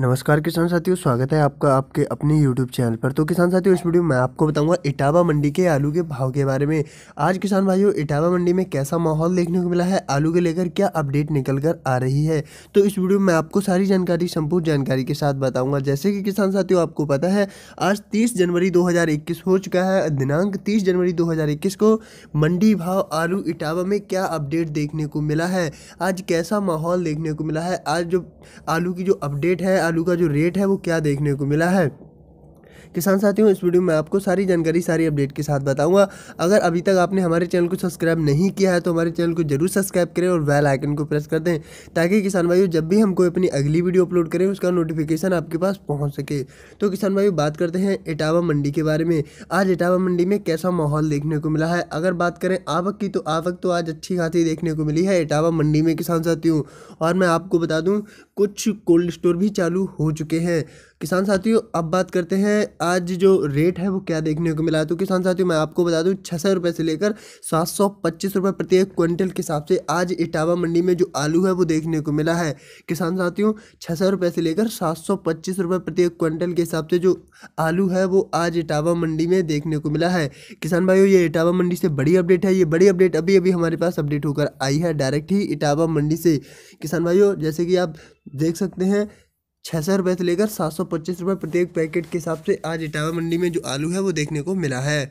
नमस्कार किसान साथियों स्वागत है आपका आपके अपने YouTube चैनल पर तो किसान साथियों इस वीडियो में आपको बताऊंगा इटावा मंडी के आलू के भाव के बारे में आज किसान भाइयों इटावा मंडी में कैसा माहौल देखने को मिला है आलू के लेकर क्या अपडेट निकल कर आ रही है तो इस वीडियो में आपको सारी जानकारी संपूर्ण जानकारी के साथ बताऊँगा जैसे कि किसान साथियों आपको पता है आज तीस जनवरी दो हो चुका है दिनांक तीस जनवरी दो को मंडी भाव आलू इटावा में क्या अपडेट देखने को मिला है आज कैसा माहौल देखने को मिला है आज जो आलू की जो अपडेट है आलू का जो रेट है वो क्या देखने को मिला है किसान साथियों इस वीडियो में आपको सारी जानकारी सारी अपडेट के साथ बताऊंगा अगर अभी तक आपने हमारे चैनल को सब्सक्राइब नहीं किया है तो हमारे चैनल को जरूर सब्सक्राइब करें और वेल आइकन को प्रेस कर दें ताकि किसान भाइयों जब भी हम कोई अपनी अगली वीडियो अपलोड करें उसका नोटिफिकेशन आपके पास पहुँच सके तो किसान भाइयों बात करते हैं इटावा मंडी के बारे में आज इटावा मंडी में कैसा माहौल देखने को मिला है अगर बात करें आवक की तो आवक तो आज अच्छी खासी देखने को मिली है इटावा मंडी में किसान साथियों और मैं आपको बता दूँ कुछ कोल्ड स्टोर भी चालू हो चुके हैं किसान साथियों अब बात करते हैं आज जो रेट है वो क्या देखने को मिला है तो किसान साथियों मैं आपको बता दूं छः सौ रुपये से लेकर सात सौ पच्चीस रुपये प्रति एक क्विंटल के हिसाब से आज इटावा मंडी में जो आलू है वो देखने को मिला है किसान साथियों छः सौ रुपये से लेकर सात सौ पच्चीस रुपये प्रति एक क्विंटल के हिसाब से जो आलू है वो आज इटावा मंडी में देखने को मिला है किसान भाइयों ये इटावा मंडी से बड़ी अपडेट है ये बड़ी अपडेट अभी अभी हमारे पास अपडेट होकर आई है डायरेक्ट ही इटावा मंडी से किसान भाइयों जैसे कि आप देख सकते हैं छः सौ रुपये से लेकर सात सौ पच्चीस रुपये प्रत्येक पैकेट के हिसाब से आज इटावा मंडी में जो आलू है वो देखने को मिला है